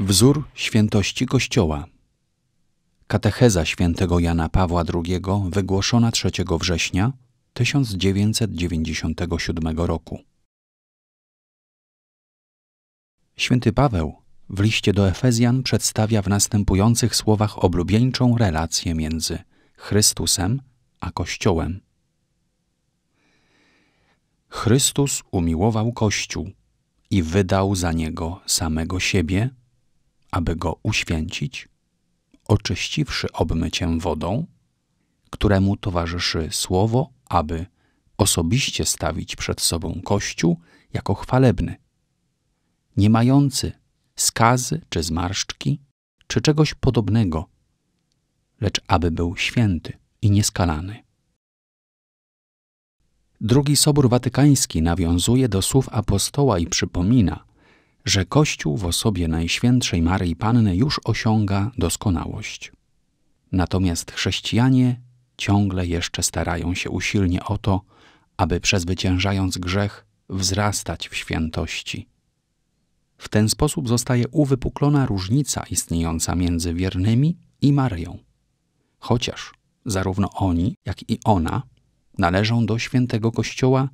Wzór świętości Kościoła. Katecheza świętego Jana Pawła II wygłoszona 3 września 1997 roku. Święty Paweł w liście do Efezjan przedstawia w następujących słowach oblubieńczą relację między Chrystusem a Kościołem. Chrystus umiłował Kościół i wydał za niego samego siebie aby go uświęcić, oczyściwszy obmyciem wodą, któremu towarzyszy słowo, aby osobiście stawić przed sobą Kościół jako chwalebny, nie mający skazy czy zmarszczki, czy czegoś podobnego, lecz aby był święty i nieskalany. Drugi Sobór Watykański nawiązuje do słów apostoła i przypomina, że Kościół w osobie Najświętszej Maryi Panny już osiąga doskonałość. Natomiast chrześcijanie ciągle jeszcze starają się usilnie o to, aby przezwyciężając grzech, wzrastać w świętości. W ten sposób zostaje uwypuklona różnica istniejąca między wiernymi i Maryją. Chociaż zarówno oni, jak i ona należą do świętego Kościoła,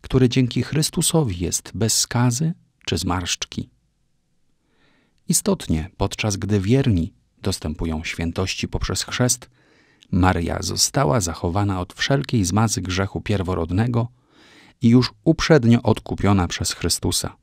który dzięki Chrystusowi jest bez skazy czy zmarszczki. Istotnie, podczas gdy wierni dostępują świętości poprzez chrzest, Maria została zachowana od wszelkiej zmazy grzechu pierworodnego i już uprzednio odkupiona przez Chrystusa.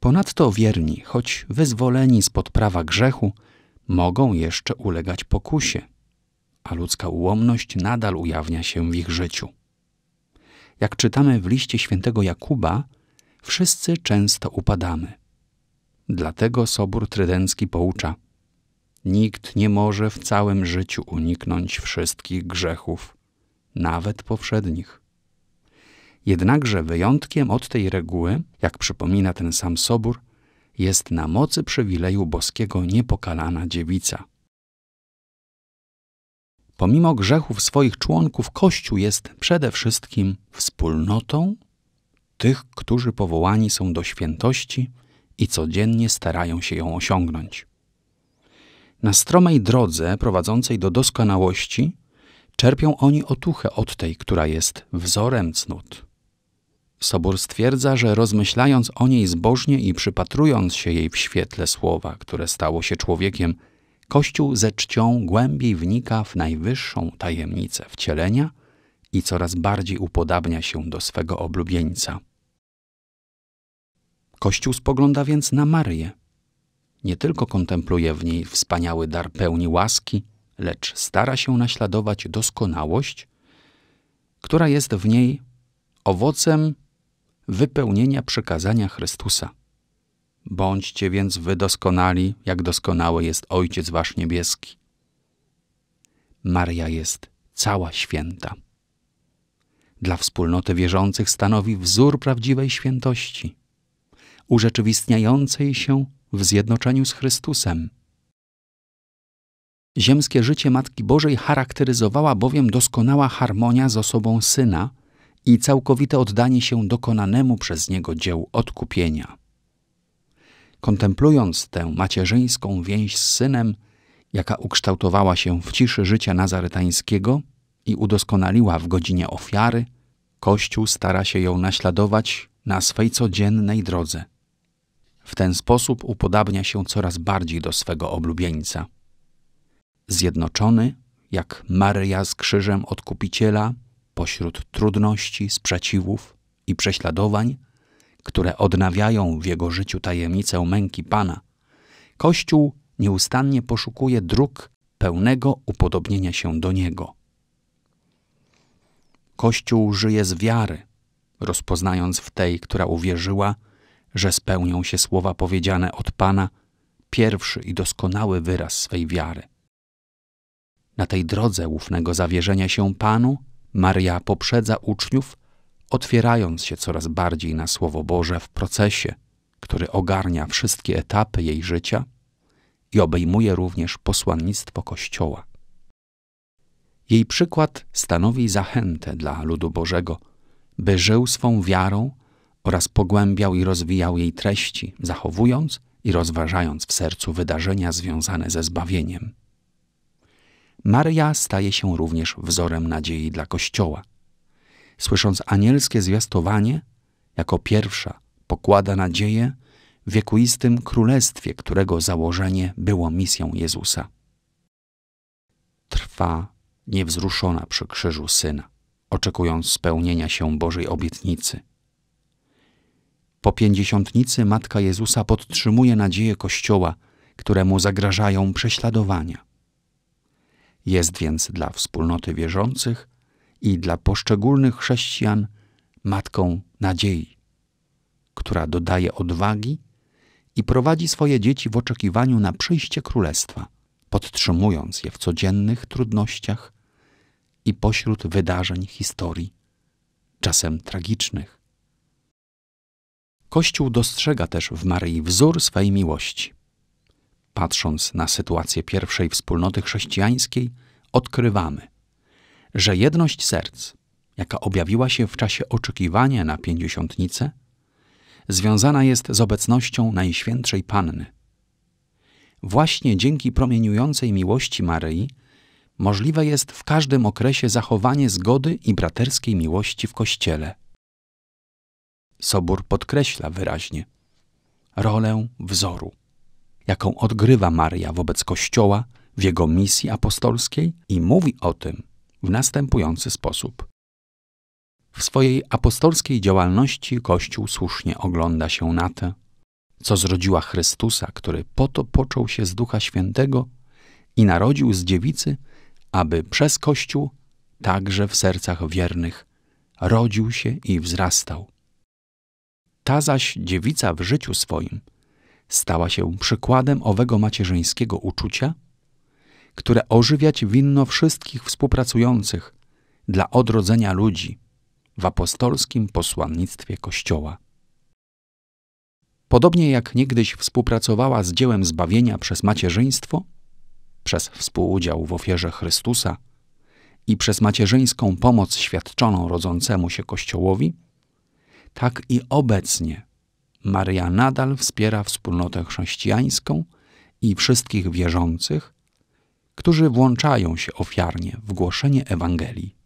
Ponadto wierni, choć wyzwoleni spod prawa grzechu, mogą jeszcze ulegać pokusie, a ludzka ułomność nadal ujawnia się w ich życiu. Jak czytamy w liście świętego Jakuba, wszyscy często upadamy. Dlatego Sobór Trydencki poucza: Nikt nie może w całym życiu uniknąć wszystkich grzechów, nawet powszednich. Jednakże wyjątkiem od tej reguły, jak przypomina ten sam Sobór, jest na mocy przywileju boskiego niepokalana dziewica. Pomimo grzechów swoich członków, Kościół jest przede wszystkim wspólnotą tych, którzy powołani są do świętości i codziennie starają się ją osiągnąć. Na stromej drodze prowadzącej do doskonałości czerpią oni otuchę od tej, która jest wzorem cnót. Sobór stwierdza, że rozmyślając o niej zbożnie i przypatrując się jej w świetle słowa, które stało się człowiekiem, Kościół ze czcią głębiej wnika w najwyższą tajemnicę wcielenia i coraz bardziej upodabnia się do swego oblubieńca. Kościół spogląda więc na Maryję. Nie tylko kontempluje w niej wspaniały dar pełni łaski, lecz stara się naśladować doskonałość, która jest w niej owocem wypełnienia przykazania Chrystusa. Bądźcie więc wy doskonali, jak doskonały jest Ojciec Wasz Niebieski. Maria jest cała święta. Dla wspólnoty wierzących stanowi wzór prawdziwej świętości – urzeczywistniającej się w zjednoczeniu z Chrystusem. Ziemskie życie Matki Bożej charakteryzowała bowiem doskonała harmonia z osobą Syna i całkowite oddanie się dokonanemu przez Niego dzieł odkupienia. Kontemplując tę macierzyńską więź z Synem, jaka ukształtowała się w ciszy życia nazaretańskiego i udoskonaliła w godzinie ofiary, Kościół stara się ją naśladować na swej codziennej drodze. W ten sposób upodabnia się coraz bardziej do swego oblubieńca. Zjednoczony, jak Maryja z krzyżem odkupiciela, pośród trudności, sprzeciwów i prześladowań, które odnawiają w jego życiu tajemnicę męki Pana, Kościół nieustannie poszukuje dróg pełnego upodobnienia się do Niego. Kościół żyje z wiary, rozpoznając w tej, która uwierzyła, że spełnią się słowa powiedziane od Pana, pierwszy i doskonały wyraz swej wiary. Na tej drodze ufnego zawierzenia się Panu, Maria poprzedza uczniów, otwierając się coraz bardziej na Słowo Boże w procesie, który ogarnia wszystkie etapy jej życia i obejmuje również posłannictwo Kościoła. Jej przykład stanowi zachętę dla ludu Bożego, by żył swą wiarą oraz pogłębiał i rozwijał jej treści, zachowując i rozważając w sercu wydarzenia związane ze zbawieniem. Maria staje się również wzorem nadziei dla Kościoła. Słysząc anielskie zwiastowanie, jako pierwsza pokłada nadzieję w wiekuistym królestwie, którego założenie było misją Jezusa. Trwa niewzruszona przy krzyżu syna, oczekując spełnienia się Bożej obietnicy – po pięćdziesiątnicy Matka Jezusa podtrzymuje nadzieję Kościoła, któremu zagrażają prześladowania. Jest więc dla wspólnoty wierzących i dla poszczególnych chrześcijan matką nadziei, która dodaje odwagi i prowadzi swoje dzieci w oczekiwaniu na przyjście Królestwa, podtrzymując je w codziennych trudnościach i pośród wydarzeń historii, czasem tragicznych. Kościół dostrzega też w Maryi wzór swej miłości. Patrząc na sytuację pierwszej wspólnoty chrześcijańskiej, odkrywamy, że jedność serc, jaka objawiła się w czasie oczekiwania na pięćdziesiątnicę, związana jest z obecnością Najświętszej Panny. Właśnie dzięki promieniującej miłości Maryi możliwe jest w każdym okresie zachowanie zgody i braterskiej miłości w Kościele. Sobór podkreśla wyraźnie rolę wzoru, jaką odgrywa Maria wobec Kościoła w jego misji apostolskiej i mówi o tym w następujący sposób. W swojej apostolskiej działalności Kościół słusznie ogląda się na te, co zrodziła Chrystusa, który po to począł się z Ducha Świętego i narodził z dziewicy, aby przez Kościół, także w sercach wiernych, rodził się i wzrastał ta zaś dziewica w życiu swoim stała się przykładem owego macierzyńskiego uczucia, które ożywiać winno wszystkich współpracujących dla odrodzenia ludzi w apostolskim posłannictwie Kościoła. Podobnie jak niegdyś współpracowała z dziełem zbawienia przez macierzyństwo, przez współudział w ofierze Chrystusa i przez macierzyńską pomoc świadczoną rodzącemu się Kościołowi, tak i obecnie Maria nadal wspiera wspólnotę chrześcijańską i wszystkich wierzących, którzy włączają się ofiarnie w głoszenie Ewangelii.